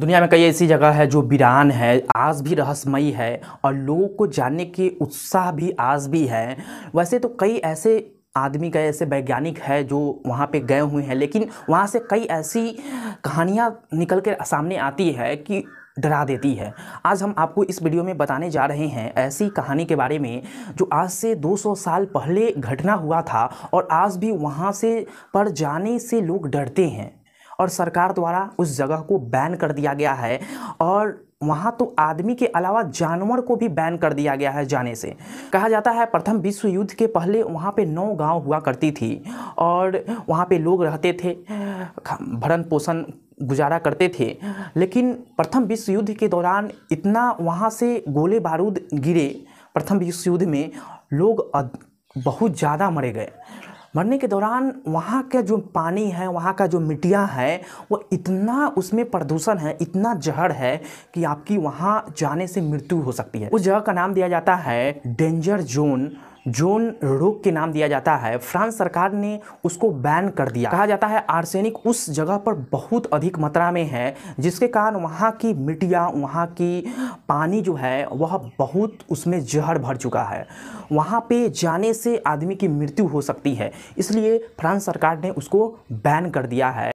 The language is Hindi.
दुनिया में कई ऐसी जगह है जो वीरान है आज भी रहस्यमयी है और लोगों को जानने के उत्साह भी आज भी है वैसे तो कई ऐसे आदमी का ऐसे वैज्ञानिक है जो वहाँ पे गए हुए हैं लेकिन वहाँ से कई ऐसी कहानियाँ निकल के सामने आती है कि डरा देती है आज हम आपको इस वीडियो में बताने जा रहे हैं ऐसी कहानी के बारे में जो आज से 200 साल पहले घटना हुआ था और आज भी वहाँ से पर जाने से लोग डरते हैं और सरकार द्वारा उस जगह को बैन कर दिया गया है और वहाँ तो आदमी के अलावा जानवर को भी बैन कर दिया गया है जाने से कहा जाता है प्रथम विश्व युद्ध के पहले वहाँ पे नौ गांव हुआ करती थी और वहाँ पे लोग रहते थे भरण पोषण गुजारा करते थे लेकिन प्रथम विश्व युद्ध के दौरान इतना वहाँ से गोले बारूद गिरे प्रथम विश्व युद्ध में लोग बहुत ज़्यादा मरे गए मरने के दौरान वहाँ का जो पानी है वहाँ का जो मिट्टिया है वो इतना उसमें प्रदूषण है इतना जहर है कि आपकी वहाँ जाने से मृत्यु हो सकती है उस जगह का नाम दिया जाता है डेंजर जोन जोन रोग के नाम दिया जाता है फ्रांस सरकार ने उसको बैन कर दिया कहा जाता है आर्सेनिक उस जगह पर बहुत अधिक मात्रा में है जिसके कारण वहाँ की मिट्टियाँ वहाँ की पानी जो है वह बहुत उसमें जहर भर चुका है वहाँ पे जाने से आदमी की मृत्यु हो सकती है इसलिए फ्रांस सरकार ने उसको बैन कर दिया है